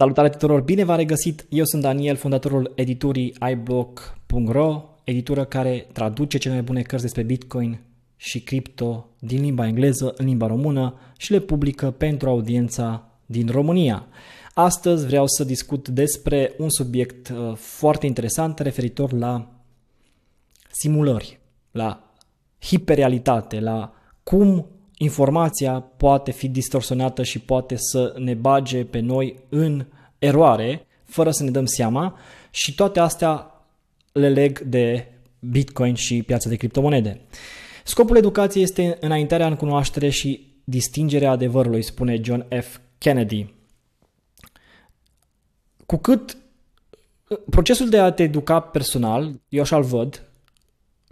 Salutare tuturor, bine v-am regăsit! Eu sunt Daniel, fondatorul editurii iBlock.ro, editură care traduce cele mai bune cărți despre Bitcoin și cripto din limba engleză în limba română și le publică pentru audiența din România. Astăzi vreau să discut despre un subiect uh, foarte interesant referitor la simulări, la hiperrealitate, la cum informația poate fi distorsionată și poate să ne bage pe noi în eroare, fără să ne dăm seama și toate astea le leg de Bitcoin și piața de criptomonede. Scopul educației este înaintarea în cunoaștere și distingerea adevărului, spune John F. Kennedy. Cu cât procesul de a te educa personal, eu așa-l văd,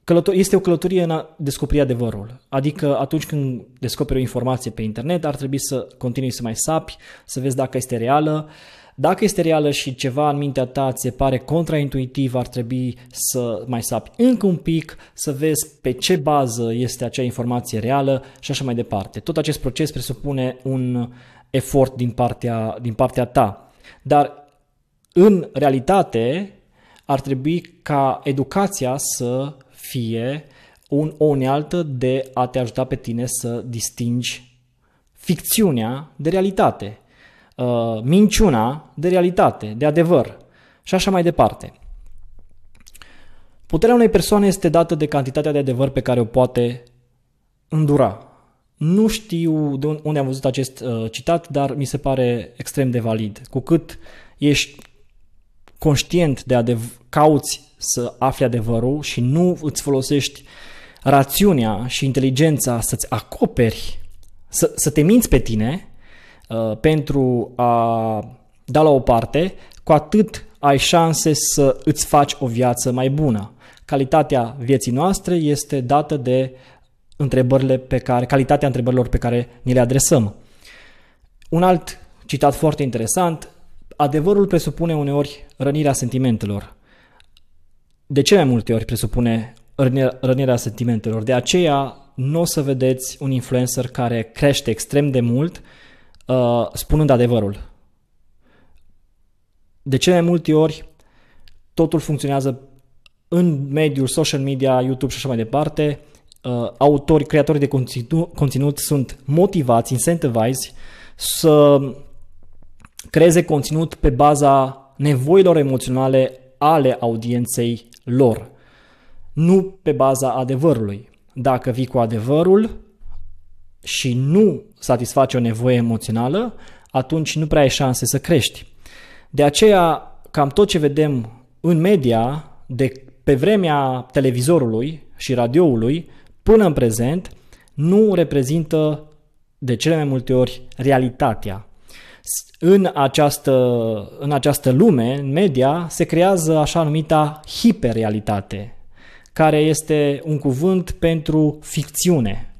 Călător- este o călătorie în a descoperi adevărul. Adică atunci când descoperi o informație pe internet, ar trebui să continui să mai sapi, să vezi dacă este reală. Dacă este reală și ceva în mintea ta ți se pare contraintuitiv, ar trebui să mai sapi încă un pic, să vezi pe ce bază este acea informație reală și așa mai departe. Tot acest proces presupune un efort din partea, din partea ta. Dar în realitate ar trebui ca educația să fie un, o unealtă de a te ajuta pe tine să distingi ficțiunea de realitate, uh, minciuna de realitate, de adevăr și așa mai departe. Puterea unei persoane este dată de cantitatea de adevăr pe care o poate îndura. Nu știu de unde am văzut acest uh, citat, dar mi se pare extrem de valid. Cu cât ești conștient de adev- cauți să afli adevărul și nu îți folosești rațiunea și inteligența să-ți acoperi, să, să te minți pe tine uh, pentru a da la o parte, cu atât ai șanse să îți faci o viață mai bună. Calitatea vieții noastre este dată de întrebările pe care, calitatea întrebărilor pe care ni le adresăm. Un alt citat foarte interesant, adevărul presupune uneori rănirea sentimentelor de ce mai multe ori presupune rănirea sentimentelor. De aceea nu o să vedeți un influencer care crește extrem de mult uh, spunând adevărul. De ce mai multe ori totul funcționează în mediul social media, YouTube și așa mai departe, uh, autori, creatori de conținut, conținut sunt motivați, incentivized să creeze conținut pe baza nevoilor emoționale ale audienței lor, nu pe baza adevărului. Dacă vii cu adevărul și nu satisface o nevoie emoțională, atunci nu prea ai șanse să crești. De aceea, cam tot ce vedem în media, de pe vremea televizorului și radioului, până în prezent, nu reprezintă de cele mai multe ori realitatea în această, în această lume, în media, se creează așa numita hiperrealitate, care este un cuvânt pentru ficțiune.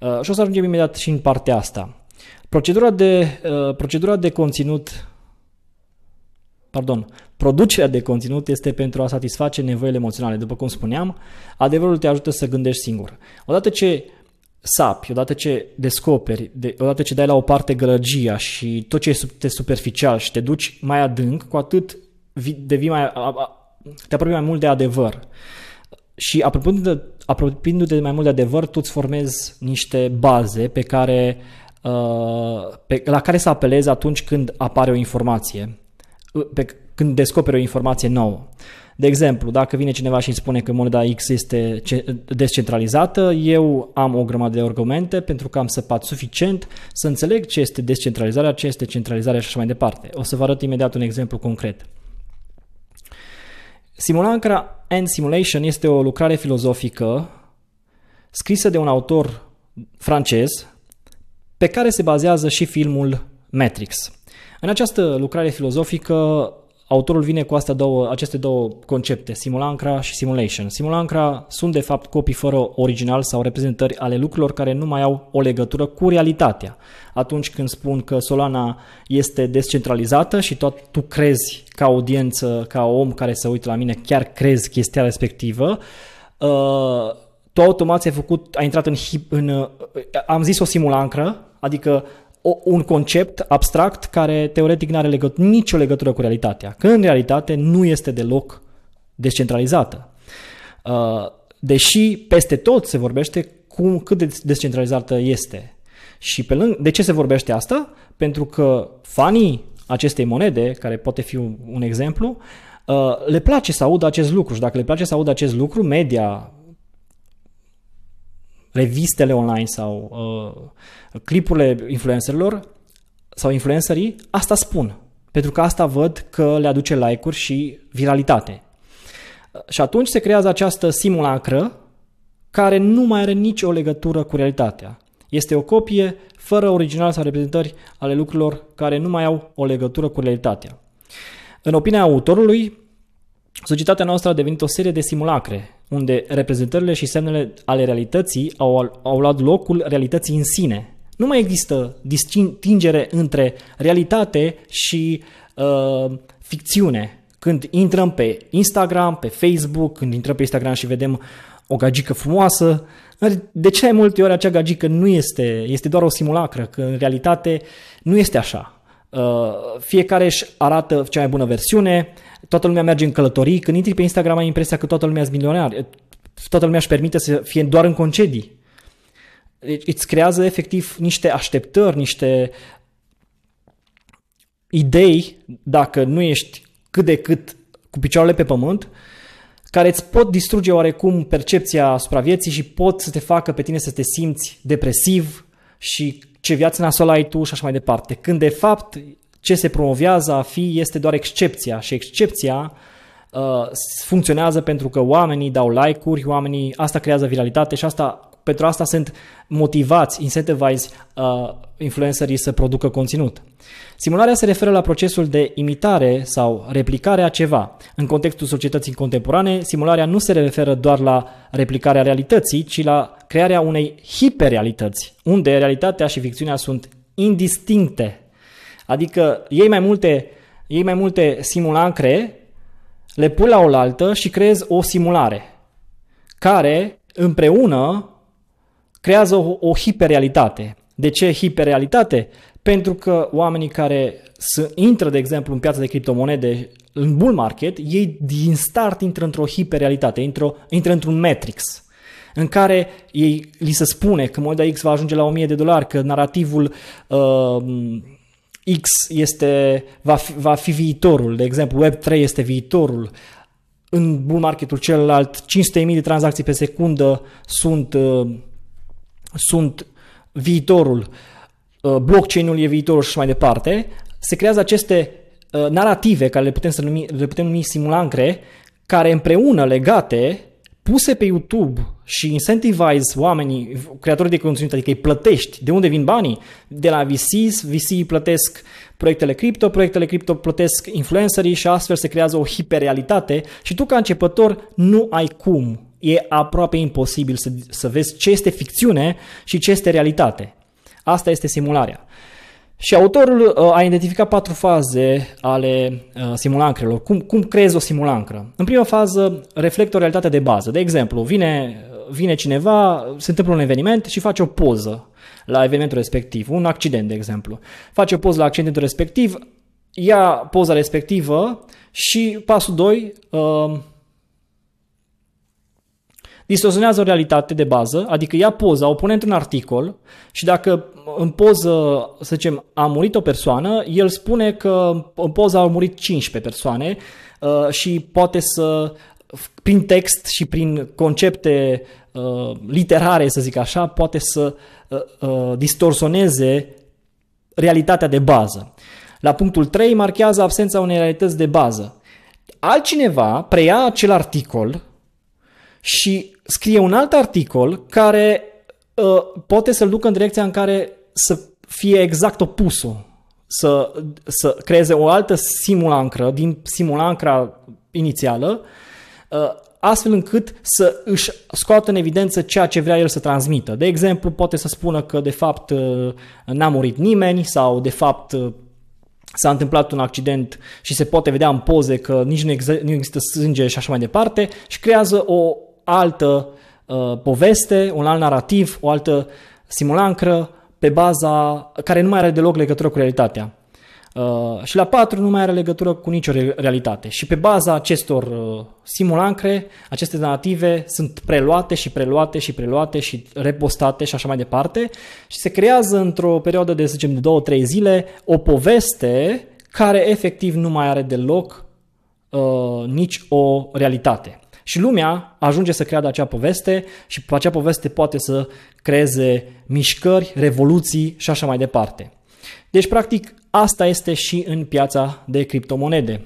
Uh, și o să ajungem imediat și în partea asta. Procedura de, uh, procedura de conținut pardon, producerea de conținut este pentru a satisface nevoile emoționale. După cum spuneam, adevărul te ajută să gândești singur. Odată ce sapi, odată ce descoperi, de, odată ce dai la o parte gălăgia și tot ce este superficial și te duci mai adânc, cu atât devii mai, te apropii mai mult de adevăr. Și apropiindu-te, apropiindu-te mai mult de adevăr, tu îți formezi niște baze pe care, uh, pe, la care să apelezi atunci când apare o informație, pe, când descoperi o informație nouă. De exemplu, dacă vine cineva și îmi spune că moneda X este descentralizată, eu am o grămadă de argumente pentru că am săpat suficient să înțeleg ce este descentralizarea, ce este centralizarea și așa mai departe. O să vă arăt imediat un exemplu concret. Simulancra and Simulation este o lucrare filozofică scrisă de un autor francez pe care se bazează și filmul Matrix. În această lucrare filozofică autorul vine cu astea două, aceste două concepte, simulancra și simulation. Simulancra sunt de fapt copii fără original sau reprezentări ale lucrurilor care nu mai au o legătură cu realitatea. Atunci când spun că Solana este descentralizată și tot tu crezi ca audiență, ca om care se uită la mine, chiar crezi chestia respectivă, uh, tu automat ai făcut, ai intrat în, în uh, am zis o simulancră, adică o, un concept abstract care teoretic nu are legăt- nicio legătură cu realitatea, că în realitate nu este deloc descentralizată. Uh, deși peste tot se vorbește cum, cât de descentralizată este. Și pe lângă, de ce se vorbește asta? Pentru că fanii acestei monede, care poate fi un, un exemplu, uh, le place să audă acest lucru și dacă le place să audă acest lucru, media, revistele online sau uh, clipurile influencerilor sau influencerii, asta spun. Pentru că asta văd că le aduce like-uri și viralitate. Și atunci se creează această simulacră care nu mai are nicio legătură cu realitatea. Este o copie fără original sau reprezentări ale lucrurilor care nu mai au o legătură cu realitatea. În opinia autorului, societatea noastră a devenit o serie de simulacre unde reprezentările și semnele ale realității au, au luat locul realității în sine. Nu mai există distingere între realitate și uh, ficțiune. Când intrăm pe Instagram, pe Facebook, când intrăm pe Instagram și vedem o gagică frumoasă, de ce ai multe ori acea gagică nu este, este doar o simulacră, că în realitate nu este așa. Uh, fiecare își arată cea mai bună versiune, toată lumea merge în călătorii, când intri pe Instagram ai impresia că toată lumea e milionar, toată lumea își permite să fie doar în concedii. Deci îți creează efectiv niște așteptări, niște idei, dacă nu ești cât de cât cu picioarele pe pământ, care îți pot distruge oarecum percepția asupra vieții și pot să te facă pe tine să te simți depresiv și ce viață nasoală ai tu și așa mai departe. Când de fapt ce se promovează a fi este doar excepția și excepția uh, funcționează pentru că oamenii dau like-uri, oamenii, asta creează viralitate și asta pentru asta sunt motivați, incentivize uh, influencerii să producă conținut. Simularea se referă la procesul de imitare sau replicare a ceva. În contextul societății contemporane, simularea nu se referă doar la replicarea realității, ci la crearea unei hiperrealități, unde realitatea și ficțiunea sunt indistincte. Adică ei mai multe, ei mai multe simulacre, le pui la oaltă și creezi o simulare care împreună creează o, o hiperrealitate. De ce hiperrealitate? Pentru că oamenii care să intră, de exemplu, în piața de criptomonede, în bull market, ei din start intră într-o hiperrealitate, intră, intră într-un matrix în care ei, li se spune că moneda X va ajunge la 1000 de dolari, că narativul uh, X este, va, fi, va fi viitorul, de exemplu Web3 este viitorul, în bull marketul celălalt 500.000 de tranzacții pe secundă sunt uh, sunt viitorul, uh, blockchain-ul e viitorul și mai departe, se creează aceste uh, narrative care le putem, să numi, le putem numi simulancre, care împreună legate, puse pe YouTube și incentivize oamenii, creatorii de conținut, adică îi plătești. De unde vin banii? De la VCs, VC plătesc proiectele cripto, proiectele cripto plătesc influencerii și astfel se creează o hiperrealitate și tu ca începător nu ai cum e aproape imposibil să, să vezi ce este ficțiune și ce este realitate. Asta este simularea. Și autorul uh, a identificat patru faze ale uh, simulancrelor. Cum, cum creezi o simulancră? În prima fază, reflectă o realitate de bază. De exemplu, vine, vine cineva, se întâmplă un eveniment și face o poză la evenimentul respectiv, un accident, de exemplu. Face o poză la accidentul respectiv, ia poza respectivă și pasul 2, distorsionează o realitate de bază, adică ia poza, o pune într-un articol și dacă în poză, să zicem, a murit o persoană, el spune că în poza au murit 15 persoane uh, și poate să prin text și prin concepte uh, literare, să zic așa, poate să uh, distorsioneze realitatea de bază. La punctul 3 marchează absența unei realități de bază. Altcineva preia acel articol și scrie un alt articol care uh, poate să-l ducă în direcția în care să fie exact opusul, să, să creeze o altă simulancră din simulancra inițială, uh, astfel încât să își scoată în evidență ceea ce vrea el să transmită. De exemplu, poate să spună că de fapt uh, n-a murit nimeni sau de fapt uh, s-a întâmplat un accident și se poate vedea în poze că nici nu, nu există sânge și așa mai departe și creează o, altă uh, poveste, un alt narativ, o altă simulancră pe baza care nu mai are deloc legătură cu realitatea. Uh, și la 4 nu mai are legătură cu nicio realitate. Și pe baza acestor uh, simulancre, aceste narrative sunt preluate și preluate și preluate și repostate și așa mai departe și se creează într-o perioadă de, să zicem, de 2-3 zile o poveste care efectiv nu mai are deloc uh, nici o realitate. Și lumea ajunge să creadă acea poveste și pe acea poveste poate să creeze mișcări, revoluții și așa mai departe. Deci, practic, asta este și în piața de criptomonede.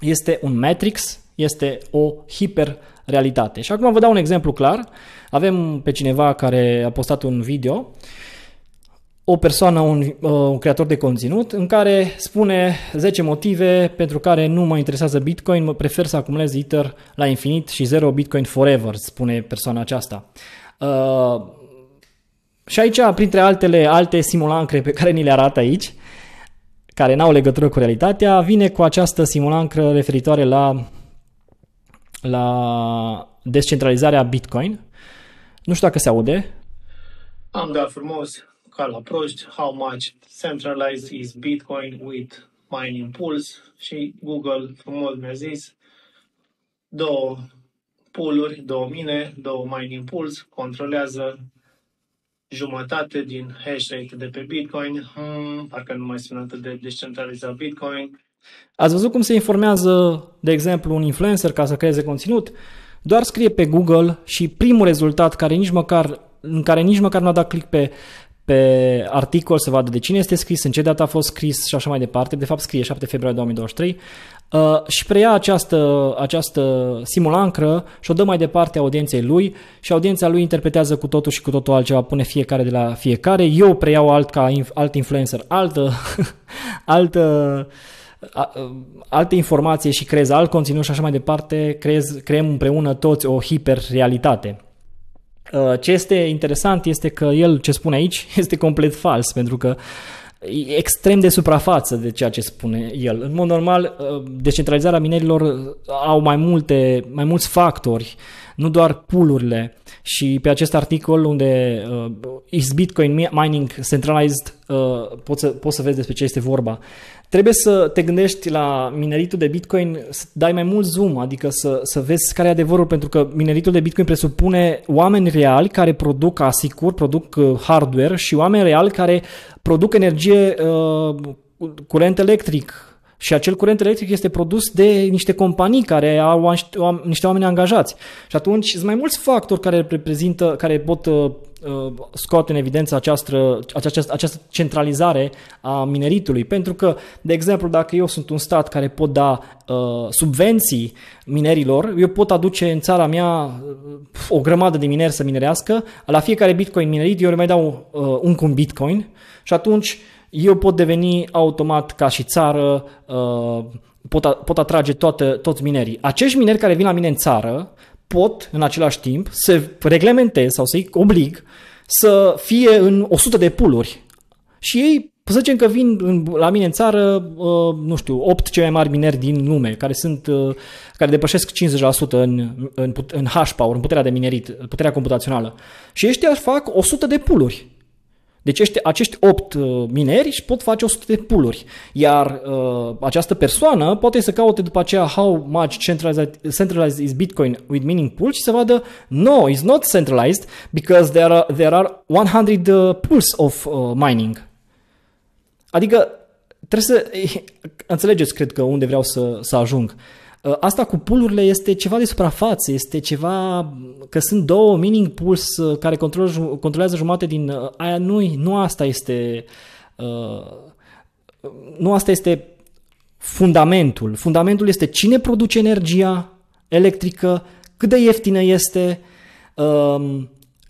Este un matrix, este o hiperrealitate. Și acum vă dau un exemplu clar. Avem pe cineva care a postat un video uh, o persoană, un, uh, un creator de conținut, în care spune 10 motive pentru care nu mă interesează Bitcoin, mă prefer să acumulez Ether la infinit și zero Bitcoin forever, spune persoana aceasta. Uh, și aici, printre altele, alte simulancre pe care ni le arată aici, care n-au legătură cu realitatea, vine cu această simulancră referitoare la, la descentralizarea Bitcoin. Nu știu dacă se aude. Am, dat frumos. Carl approached how much centralized is Bitcoin with mining pools și Google frumos mi-a zis două pooluri, două mine, două mining pools controlează jumătate din hash rate de pe Bitcoin, hmm, parcă nu mai sunt atât de descentralizat Bitcoin. Ați văzut cum se informează, de exemplu, un influencer ca să creeze conținut? Doar scrie pe Google și primul rezultat care nici măcar, în care nici măcar nu a dat click pe pe articol să vadă de cine este scris, în ce dată a fost scris și așa mai departe. De fapt scrie 7 februarie 2023 uh, și preia această, această simulancră și o dă mai departe audienței lui și audiența lui interpretează cu totul și cu totul altceva, pune fiecare de la fiecare. Eu preiau alt ca alt influencer, altă, altă uh, alte informații și creez alt conținut și așa mai departe, creez, creăm împreună toți o hiperrealitate. Uh, ce este interesant este că el ce spune aici este complet fals, pentru că e extrem de suprafață de ceea ce spune el. În mod normal, uh, decentralizarea minerilor uh, au mai, multe, mai mulți factori, nu doar pulurile. Și pe acest articol unde uh, is Bitcoin mining centralized, uh, poți, să, poți să vezi despre ce este vorba. Trebuie să te gândești la mineritul de Bitcoin, să dai mai mult zoom, adică să, să vezi care e adevărul, pentru că mineritul de Bitcoin presupune oameni reali care produc asicuri, produc uh, hardware și oameni reali care produc energie uh, curent electric, și acel curent electric este produs de niște companii care au niște oameni angajați. Și atunci sunt mai mulți factori care reprezintă, care pot uh, uh, scoate în evidență această, această, această centralizare a mineritului. Pentru că, de exemplu, dacă eu sunt un stat care pot da uh, subvenții minerilor, eu pot aduce în țara mea uh, o grămadă de mineri să minerească, la fiecare bitcoin minerit eu le mai dau uh, un cu bitcoin și atunci uh, eu pot deveni automat ca și țară, uh, pot, pot atrage toate, toți minerii. Acești mineri care vin la mine în țară pot în același timp să reglementez sau să-i oblig să fie în 100 de puluri. Și ei, să zicem că vin la mine în țară, uh, nu știu, 8 cei mai mari mineri din lume, care sunt, uh, care depășesc 50% în, în, în hash power, în puterea de minerit, puterea computațională. Și ăștia fac 100 de puluri. Deci acești, acești 8 uh, mineri își pot face 100 de puluri, iar uh, această persoană poate să caute după aceea how much centralized, centralized is Bitcoin with mining pool și să vadă no, it's not centralized because there are, there are 100 uh, pools of uh, mining. Adică trebuie să înțelegeți, cred că, unde vreau să, să ajung. Uh, Ă, asta cu pulurile este ceva de suprafață, este ceva că sunt două mining pools ă, care controlează jumate din ă, aia. Nu, nu asta este nu asta este fundamentul. Fundamentul este cine produce energia electrică, cât de ieftină este,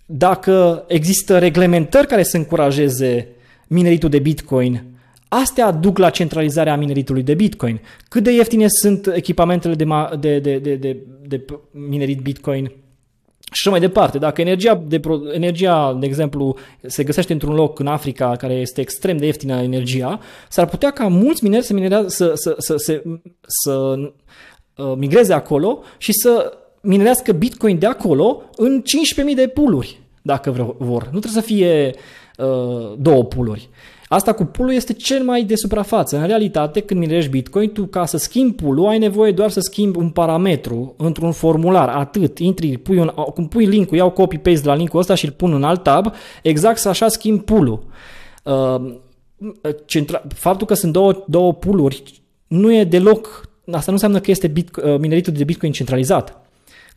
dacă există reglementări care să încurajeze mineritul de bitcoin, Astea duc la centralizarea mineritului de Bitcoin. Cât de ieftine sunt echipamentele de, ma- de, de, de, de, de minerit Bitcoin și așa mai departe. Dacă energia, de, energia, de exemplu, se găsește într-un loc în Africa care este extrem de ieftină energia, s-ar putea ca mulți mineri să, minerea, să, să, să, să, să uh, migreze acolo și să minerească Bitcoin de acolo în 15.000 de puluri dacă vreau, vor. Nu trebuie să fie uh, două puluri. Asta cu pulul este cel mai de suprafață. În realitate, când minerești Bitcoin, tu ca să schimbi pulul, ai nevoie doar să schimbi un parametru într-un formular, atât. Intri, pui un, cum pui linkul, iau copy-paste la linkul ăsta și îl pun în alt tab, exact să așa schimbi pulul. Uh, centra, faptul că sunt două, două puluri nu e deloc, asta nu înseamnă că este bit, uh, mineritul de Bitcoin centralizat.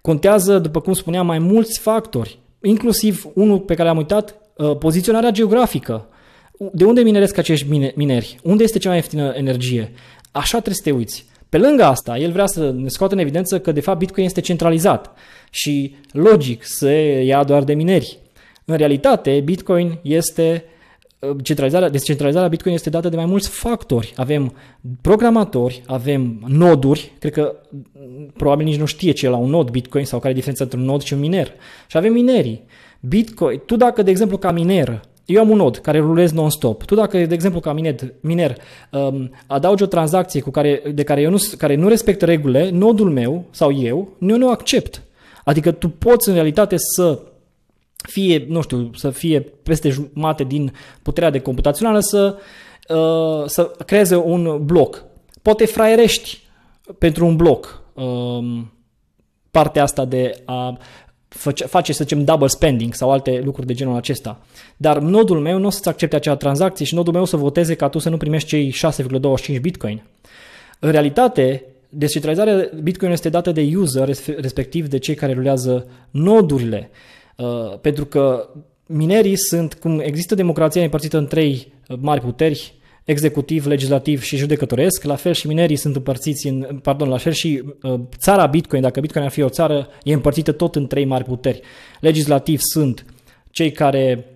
Contează, după cum spuneam, mai mulți factori inclusiv unul pe care l-am uitat, uh, poziționarea geografică. De unde mineresc acești mineri? Unde este cea mai ieftină energie? Așa trebuie să te uiți. Pe lângă asta, el vrea să ne scoată în evidență că, de fapt, Bitcoin este centralizat și logic să ia doar de mineri. În realitate, Bitcoin este uh, Uh, centralizarea, descentralizarea Bitcoin este dată de mai mulți factori. Avem programatori, avem noduri, cred că mm, probabil nici nu știe ce e la un nod Bitcoin sau care e diferența între un nod și un miner. Și avem minerii. Bitcoin, tu dacă, de exemplu, ca miner, eu am un nod care rulez non-stop. Tu dacă, de exemplu, ca miner, miner um, adaugi o tranzacție cu care, de care, eu nu, care nu respectă regulile, nodul meu sau eu, eu nu accept. Adică tu poți în realitate să fie, nu știu, să fie peste jumate din puterea de computațională să, uh, să creeze un bloc. Poate fraierești pentru un bloc uh, partea asta de a face, face, să zicem, double spending sau alte lucruri de genul acesta. Dar nodul meu nu o să-ți accepte acea tranzacție și nodul meu o să voteze ca tu să nu primești cei 6,25 bitcoin. În realitate, descentralizarea Bitcoin este dată de user, respectiv de cei care rulează nodurile. Uh, Uh, pentru că minerii sunt, cum există democrația împărțită în trei uh, mari puteri, executiv, legislativ și judecătoresc, la fel și minerii sunt împărțiți în, pardon, la fel și uh, țara Bitcoin, dacă Bitcoin ar fi o țară, e împărțită tot în trei mari puteri. Legislativ sunt cei care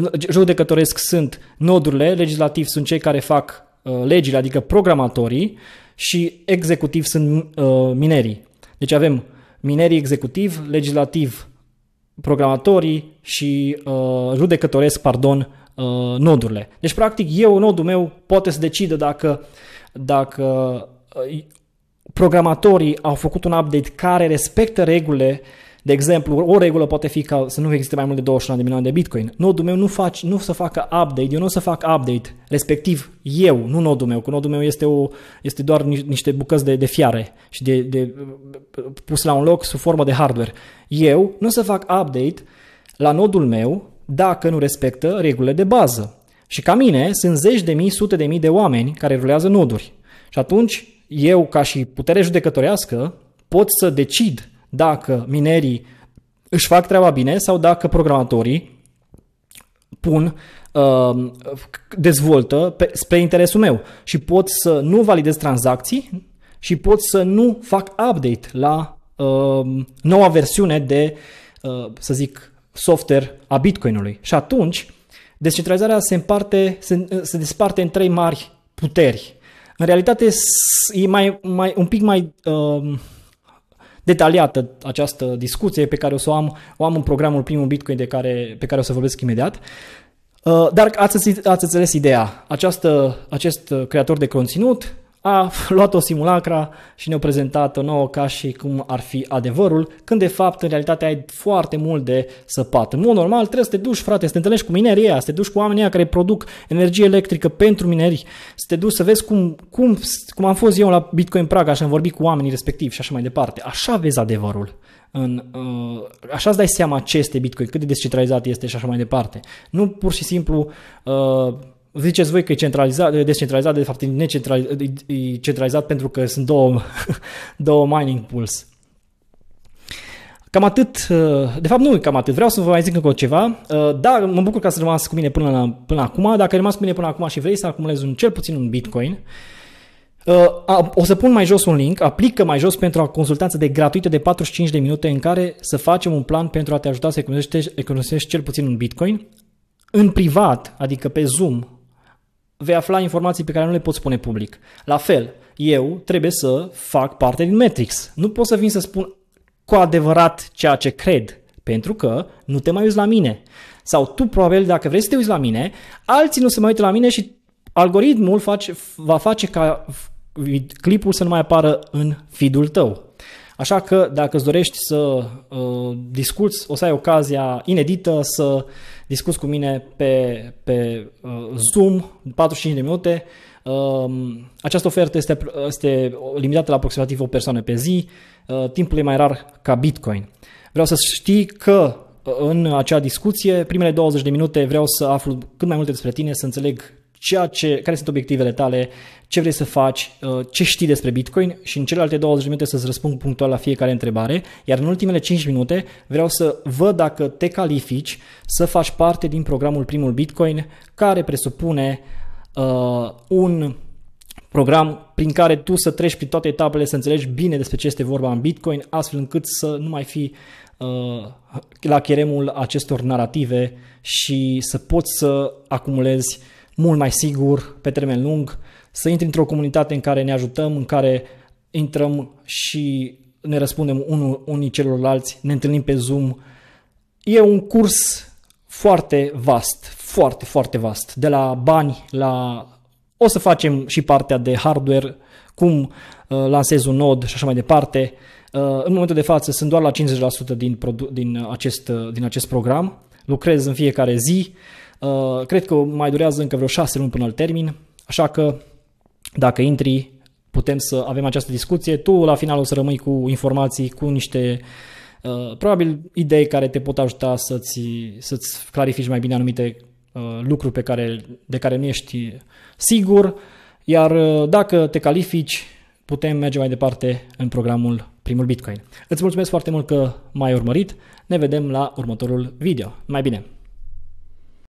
uh, judecătoresc sunt nodurile, legislativ sunt cei care fac uh, legile, adică programatorii și executiv sunt uh, minerii. Deci avem minerii executiv, legislativ programatorii și uh, judecătoresc, pardon, uh, nodurile. Deci, practic, eu, nodul meu, poate să decidă dacă, dacă uh, programatorii au făcut un update care respectă regulile uh, de exemplu, o regulă poate fi ca să nu existe mai mult de 21 de milioane de bitcoin. Nodul meu nu, faci, nu să facă update, eu nu o să fac update, respectiv eu, nu nodul meu, că nodul meu este, o, este doar niște bucăți de, de fiare și de, de, pus la un loc sub formă de hardware. Eu nu o să fac update la nodul meu dacă nu respectă regulile de bază. Și ca mine sunt zeci de mii, sute de mii de oameni care rulează noduri. Și atunci eu, ca și putere judecătorească, pot să decid dacă minerii își fac treaba bine sau dacă programatorii pun, uh, dezvoltă pe, spre interesul meu și pot să nu validez tranzacții și pot să nu fac update la uh, noua versiune de, uh, să zic, software a Bitcoinului. Și atunci, descentralizarea se, împarte, se, se desparte în trei mari puteri. În realitate, e mai, mai, un pic mai... Uh, detaliată această discuție pe care o să o am, o am în programul Primul Bitcoin de care, pe care o să vorbesc imediat. Uh, dar ați, ați înțeles ideea. Această, acest creator de conținut a luat o simulacra și ne-a prezentat-o nouă ca și cum ar fi adevărul, când de fapt în realitate ai foarte mult de săpat. În mod normal trebuie să te duci, frate, să te întâlnești cu minerii aia, să te duci cu oamenii aia care produc energie electrică pentru minerii, să te duci să vezi cum, cum, cum am fost eu la Bitcoin Praga și am vorbit cu oamenii respectivi și așa mai departe. Așa vezi adevărul. În, uh, așa îți dai seama ce este Bitcoin, cât de descentralizat este și așa mai departe. Nu pur și simplu uh, Ziceți voi că e centralizat, descentralizat, de fapt e, necentralizat, e centralizat pentru că sunt două, două mining pools. Cam atât, uh, de fapt nu cam atât, vreau să vă mai zic încă ceva, uh, dar mă bucur că ați rămas cu mine până, la, până acum, dacă ai rămas cu mine până acum și vrei să acumulezi un, cel puțin un bitcoin, uh, o să pun mai jos un link, aplică mai jos pentru o consultanță de gratuită de 45 de minute în care să facem un plan pentru a te ajuta să economisești, economisești cel puțin un bitcoin, în privat, adică pe Zoom, vei afla informații pe care nu le pot spune public. La fel, eu trebuie să fac parte din Matrix. Nu pot să vin să spun cu adevărat ceea ce cred, pentru că nu te mai uiți la mine. Sau tu, probabil, dacă vrei să te uiți la mine, alții nu se mai uită la mine și algoritmul face, va face ca clipul să nu mai apară în feed-ul tău. Așa că dacă îți dorești să uh, discuți, o să ai ocazia inedită să discuți cu mine pe, pe uh, Zoom 45 de minute. Uh, această ofertă este, este limitată la aproximativ o persoană pe zi. Uh, timpul e mai rar ca Bitcoin. Vreau să știi că uh, în acea discuție, primele 20 de minute vreau să aflu cât mai multe despre tine, să înțeleg ceea ce, care sunt obiectivele tale, ce vrei să faci, uh, ce știi despre Bitcoin și în celelalte 20 minute să-ți răspund punctual la fiecare întrebare, iar în ultimele 5 minute vreau să văd dacă te califici să faci parte din programul Primul Bitcoin, care presupune uh, un program prin care tu să treci prin toate etapele, să înțelegi bine despre ce este vorba în Bitcoin, astfel încât să nu mai fi uh, la cheremul acestor narrative și să poți să acumulezi uh, mult mai sigur pe termen lung, să intri într-o comunitate în care ne ajutăm, în care intrăm și ne răspundem unul, unii celorlalți, ne întâlnim pe Zoom. E un curs foarte vast, foarte, foarte vast, de la bani la... O să facem și partea de hardware, cum uh, lansez un nod și așa mai departe. Uh, în momentul de față sunt doar la 50% din, produ- din, acest, uh, din acest program. Lucrez în fiecare zi. Uh, Uh, cred că mai durează încă vreo șase luni până îl termin, așa că dacă intri putem să avem această discuție. Tu la final o să rămâi cu informații, cu niște uh, probabil idei care te pot ajuta să-ți, să-ți clarifici mai bine anumite uh, lucruri pe care, de care nu ești sigur, iar dacă te califici, putem merge mai departe în programul Primul Bitcoin. Îți mulțumesc foarte mult că m-ai urmărit, ne vedem la următorul video. Mai bine!